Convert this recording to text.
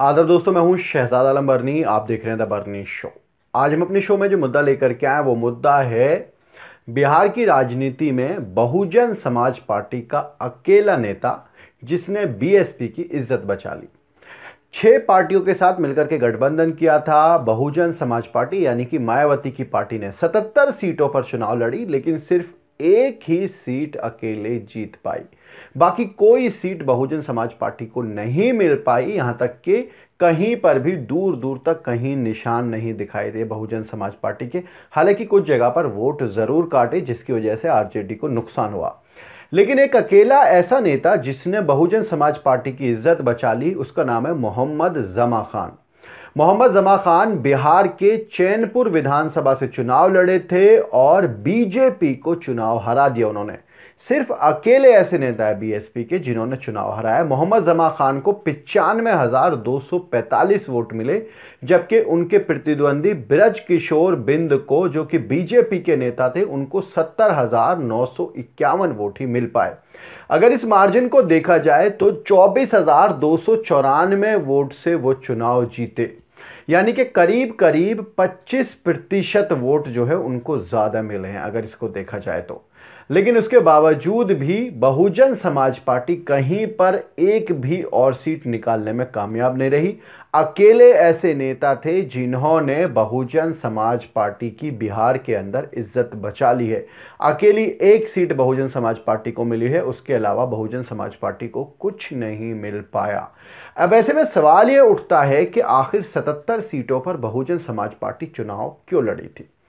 आदर दोस्तों मैं हूं शहजाद आलम बर्नी आप देख रहे हैं द बर्नी शो आज हम अपने शो में जो मुद्दा लेकर के आए वो मुद्दा है बिहार की राजनीति में बहुजन समाज पार्टी का अकेला नेता जिसने बीएसपी की इज्जत बचा ली छह पार्टियों के साथ मिलकर के गठबंधन किया था बहुजन समाज पार्टी यानी कि मायावती की पार्टी ने 77 सीटों पर चुनाव लड़ी लेकिन सिर्फ एक ही सीट अकेले जीत पाई बाकी कोई सीट बहुजन समाज पार्टी को नहीं मिल पाई यहां तक कि कहीं पर भी दूर दूर तक कहीं निशान नहीं दिखाई दे बहुजन समाज पार्टी के हालांकि कुछ जगह पर वोट जरूर काटे जिसकी वजह से आरजेडी को नुकसान हुआ लेकिन एक अकेला ऐसा नेता जिसने बहुजन समाज पार्टी की इज्जत बचा ली उसका नाम है मोहम्मद जमा खान मोहम्मद जमा खान बिहार के चैनपुर विधानसभा से चुनाव लड़े थे और बीजेपी को चुनाव हरा दिया उन्होंने सिर्फ अकेले ऐसे नेता है बीएसपी के जिन्होंने चुनाव हराया मोहम्मद जमा खान को पिचानवे हजार दो सौ पैंतालीस वोट मिले जबकि उनके प्रतिद्वंदी ब्रज किशोर बिंद को जो कि बीजेपी के नेता थे उनको सत्तर हजार नौ सौ इक्यावन वोट ही मिल पाए अगर इस मार्जिन को देखा जाए तो चौबीस हजार दो सौ चौरानवे वोट से वो चुनाव जीते यानी कि करीब करीब 25 प्रतिशत वोट जो है उनको ज़्यादा मिले हैं अगर इसको देखा जाए तो लेकिन उसके बावजूद भी बहुजन समाज पार्टी कहीं पर एक भी और सीट निकालने में कामयाब नहीं रही अकेले ऐसे नेता थे जिन्होंने बहुजन समाज पार्टी की बिहार के अंदर इज्जत बचा ली है अकेली एक सीट बहुजन समाज पार्टी को मिली है उसके अलावा बहुजन समाज पार्टी को कुछ नहीं मिल पाया अब ऐसे में सवाल ये उठता है कि आखिर 77 सीटों पर बहुजन समाज पार्टी चुनाव क्यों लड़ी थी